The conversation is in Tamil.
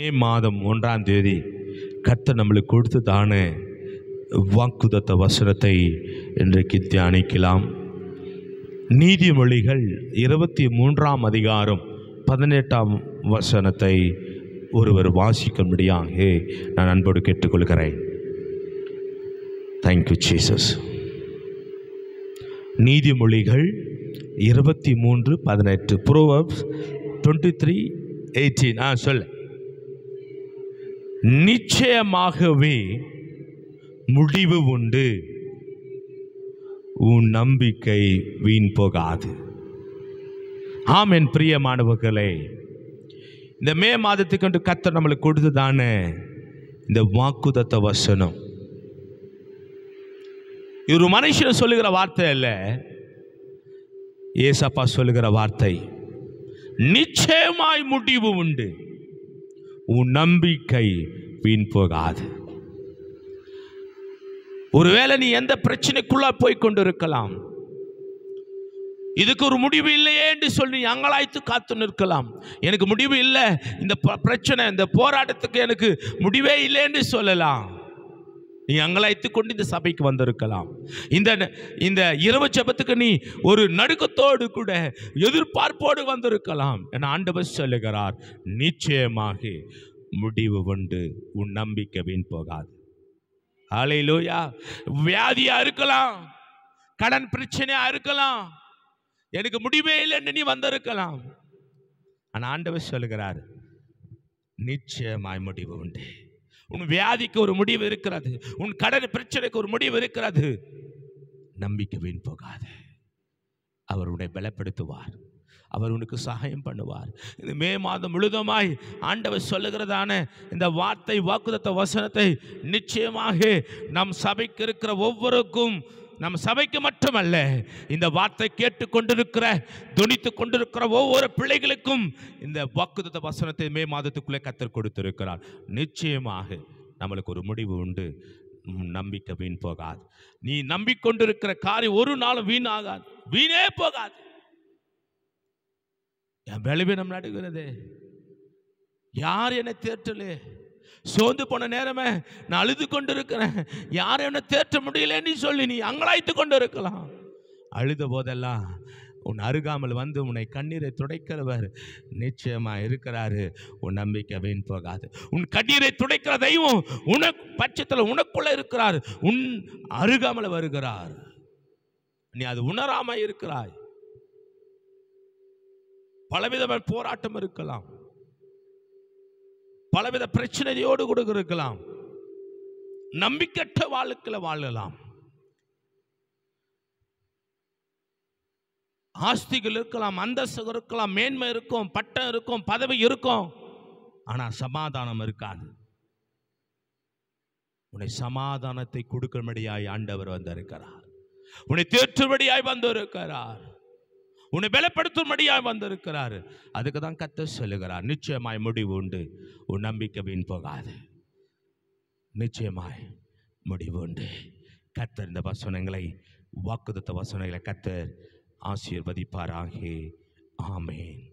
மே மாதம் ஒன்றாம் தேதி கத்த நம்மளுக்கு கொடுத்ததான வாக்குதத்த வசனத்தை இன்றைக்கு தியானிக்கலாம் நீதிமொழிகள் இருபத்தி மூன்றாம் அதிகாரம் பதினெட்டாம் வசனத்தை ஒருவர் வாசிக்க முடியாக நான் அன்போடு கேட்டுக்கொள்கிறேன் தேங்க்யூ ஜீசஸ் நீதிமொழிகள் இருபத்தி மூன்று பதினெட்டு ப்ரோவப்ஸ் டுவெண்ட்டி த்ரீ எயிட்டீன் ஆ சொல்லு நிச்சயமாகவே முடிவு உண்டு உன் நம்பிக்கை வீண் போகாது ஆம் என் பிரிய மாணவர்களே இந்த மே மாதத்துக்கு என்று கத்தர் நம்மளுக்கு கொடுத்ததானே இந்த வாக்குதத்த வசனம் இவர் மனுஷன் சொல்லுகிற வார்த்தை அல்ல ஏசப்பா சொல்லுகிற வார்த்தை நிச்சயமாய் முடிவு உண்டு உன் நம்பிக்கை வீண் போகாது ஒருவேளை நீ எந்த பிரச்சனைக்குள்ளா போய் கொண்டு இருக்கலாம் இதுக்கு ஒரு முடிவு இல்லையே என்று சொல்லி அங்கலாய்த்து காத்து நிற்கலாம் எனக்கு முடிவு இல்லை இந்த பிரச்சனை இந்த போராட்டத்துக்கு எனக்கு முடிவே இல்லை என்று சொல்லலாம் நீ அங்கலாய்த்து கொண்டு இந்த சபைக்கு வந்திருக்கலாம் இந்த இந்த இரவு சபத்துக்கு நீ ஒரு நடுக்கத்தோடு கூட எதிர்பார்ப்போடு வந்திருக்கலாம் என ஆண்டவர் சொல்லுகிறார் நிச்சயமாக முடிவு உண்டு உன் நம்பிக்கை வீண் போகாது ஆலை லூயா வியாதியா இருக்கலாம் கடன் பிரச்சனையா இருக்கலாம் எனக்கு முடிவே இல்லைன்னு நீ வந்திருக்கலாம் ஆனால் ஆண்டவர் சொல்கிறார் நிச்சயமாய் முடிவு உண்டு உன் வியாதிக்கு ஒரு முடிவு இருக்கிறது உன் கடன் பிரச்சனைக்கு ஒரு முடிவு இருக்கிறது நம்பிக்கை வீண் போகாது அவருடைய பலப்படுத்துவார் அவர் உனக்கு சகாயம் பண்ணுவார் இந்த மே மாதம் முழுதுமாய் ஆண்டவர் சொல்லுகிறதான இந்த வார்த்தை வாக்குதத்த வசனத்தை நிச்சயமாக நம் சபைக்கு இருக்கிற ஒவ்வொருக்கும் நம் சபைக்கு மட்டுமல்ல இந்த வார்த்தை கேட்டு கொண்டிருக்கிற துணித்து கொண்டிருக்கிற ஒவ்வொரு பிள்ளைகளுக்கும் இந்த வாக்குதத்த வசனத்தை மே மாதத்துக்குள்ளே கற்றுக் கொடுத்திருக்கிறார் நிச்சயமாக நம்மளுக்கு ஒரு முடிவு உண்டு நம்பிக்கை வீண் போகாது நீ நம்பிக்கொண்டிருக்கிற காரியம் ஒரு நாளும் வீணாகாது வீணே போகாது பலவீனம் நடுகிறது யார் என்னை தேற்றலே சோர்ந்து போன நேரமே நான் அழுது கொண்டு இருக்கிறேன் யார் என்ன தேற்ற நீ சொல்லி நீ அங்கலாய்த்து கொண்டு இருக்கலாம் அழுத போதெல்லாம் உன் அருகாமல் வந்து உன்னை கண்ணீரை துடைக்கிறவர் நிச்சயமாக இருக்கிறாரு உன் நம்பிக்கை வீண் போகாது உன் கண்ணீரை துடைக்கிற தெய்வம் உனக்கு பட்சத்தில் உனக்குள்ளே இருக்கிறார் உன் அருகாமல் வருகிறார் நீ அது உணராமல் இருக்கிறாய் பலவித போராட்டம் இருக்கலாம் பலவித பிரச்சனையோடு கூட இருக்கலாம் நம்பிக்கற்ற வாழ்க்கையில் வாழலாம் ஆஸ்திகள் இருக்கலாம் அந்தஸ்து இருக்கலாம் மேன்மை இருக்கும் பட்டம் இருக்கும் பதவி இருக்கும் ஆனால் சமாதானம் இருக்காது உன்னை சமாதானத்தை கொடுக்கும்படியாய் ஆண்டவர் வந்திருக்கிறார் உன்னை தேற்றும்படியாய் வந்திருக்கிறார் உன்னை பலப்படுத்தும்படியாக வந்திருக்கிறார் அதுக்கு தான் கத்த சொல்லுகிறார் நிச்சயமாய் முடிவு உண்டு உன் நம்பிக்கை வீண் போகாது நிச்சயமாய் முடிவு உண்டு கத்தர் இந்த வசனங்களை வாக்குத்த வசனங்களை கத்தர் ஆசீர்வதிப்பாராகே ஆமேன்